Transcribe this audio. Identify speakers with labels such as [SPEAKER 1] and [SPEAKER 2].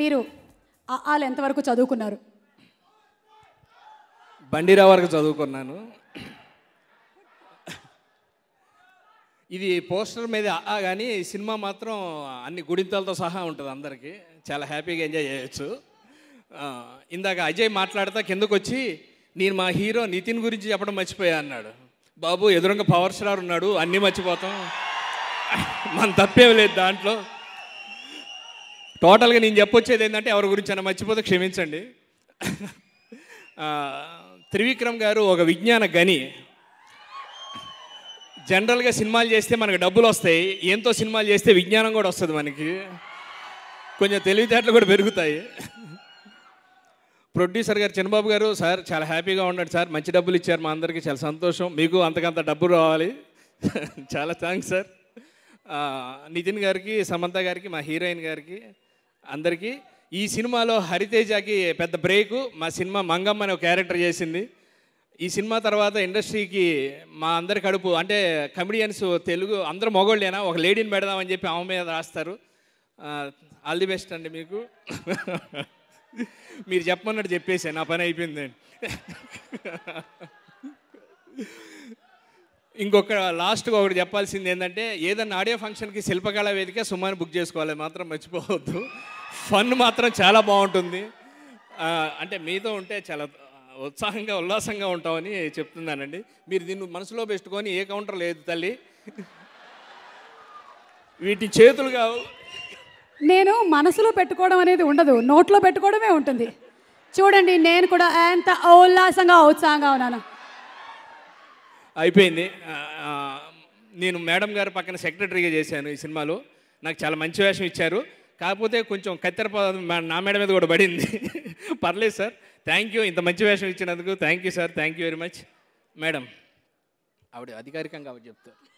[SPEAKER 1] మీరు ఆలు ఎంతవరకు చదువుకున్నారు బండిరా వరకు చదువుకున్నాను ఇది పోస్టర్ మీద ఆ కానీ సినిమా మాత్రం అన్ని గుడింతలతో సహా ఉంటుంది అందరికీ చాలా హ్యాపీగా ఎంజాయ్ చేయొచ్చు ఇందాక అజయ్ మాట్లాడితే కిందకు వచ్చి నేను మా హీరో నితిన్ గురించి చెప్పడం మర్చిపోయా అన్నాడు బాబు ఎదురుగా పవర్ స్టార్ ఉన్నాడు అన్నీ మర్చిపోతాం మన తప్పేం లేదు దాంట్లో టోటల్గా నేను చెప్పొచ్చేది ఏంటంటే ఎవరి గురించి అన్న మర్చిపోతే క్షమించండి త్రివిక్రమ్ గారు ఒక విజ్ఞాన గని జనరల్గా సినిమాలు చేస్తే మనకు డబ్బులు వస్తాయి ఎంతో సినిమాలు చేస్తే విజ్ఞానం కూడా వస్తుంది మనకి కొంచెం తెలివితేటలు కూడా పెరుగుతాయి ప్రొడ్యూసర్ గారు చిన్నబాబు గారు సార్ చాలా హ్యాపీగా ఉన్నాడు సార్ మంచి డబ్బులు ఇచ్చారు మా అందరికీ చాలా సంతోషం మీకు అంతకంత డబ్బు రావాలి చాలా థ్యాంక్స్ సార్ నితిన్ గారికి సమంత గారికి మా హీరోయిన్ గారికి అందరికీ ఈ సినిమాలో హరితేజకి పెద్ద బ్రేకు మా సినిమా మంగమ్మ అనే ఒక క్యారెక్టర్ చేసింది ఈ సినిమా తర్వాత ఇండస్ట్రీకి మా అందరి కడుపు అంటే కమెడియన్స్ తెలుగు అందరూ మొగోళ్ళేనా ఒక లేడీని పెడదామని చెప్పి ఆమె మీద రాస్తారు ఆల్ ది బెస్ట్ అండి మీకు మీరు చెప్పమన్నట్టు చెప్పేసే నా పని అయిపోయిందండి ఇంకొక లాస్ట్గా ఒకటి చెప్పాల్సింది ఏంటంటే ఏదన్నా ఆడియో ఫంక్షన్కి శిల్పకళ వేదిక సుమారు బుక్ చేసుకోవాలి మాత్రం మర్చిపోవద్దు ఫన్ మాత్రం చాలా బాగుంటుంది అంటే మీతో ఉంటే చాలా ఉత్సాహంగా ఉల్లాసంగా ఉంటామని చెప్తున్నానండి మీరు దీన్ని మనసులో పెట్టుకొని ఏ కౌంటర్ లేదు తల్లి వీటి చేతులు కావు నేను మనసులో పెట్టుకోవడం అనేది ఉండదు నోట్లో పెట్టుకోవడమే ఉంటుంది చూడండి నేను కూడా ఎంత ఉల్లాసంగా ఉత్సాహంగా ఉన్నాను అయిపోయింది నేను మేడం గారు పక్కన సెక్రటరీగా చేశాను ఈ సినిమాలో నాకు చాలా మంచి వేషం ఇచ్చారు కాకపోతే కొంచెం కత్తెర నా మేడం మీద కూడా పడింది పర్లేదు సార్ థ్యాంక్ యూ ఇంత మంచి వేషం ఇచ్చినందుకు thank you sir thank you very much madam ఆవిడ అధికారికంగా ఆవిడ చెప్తారు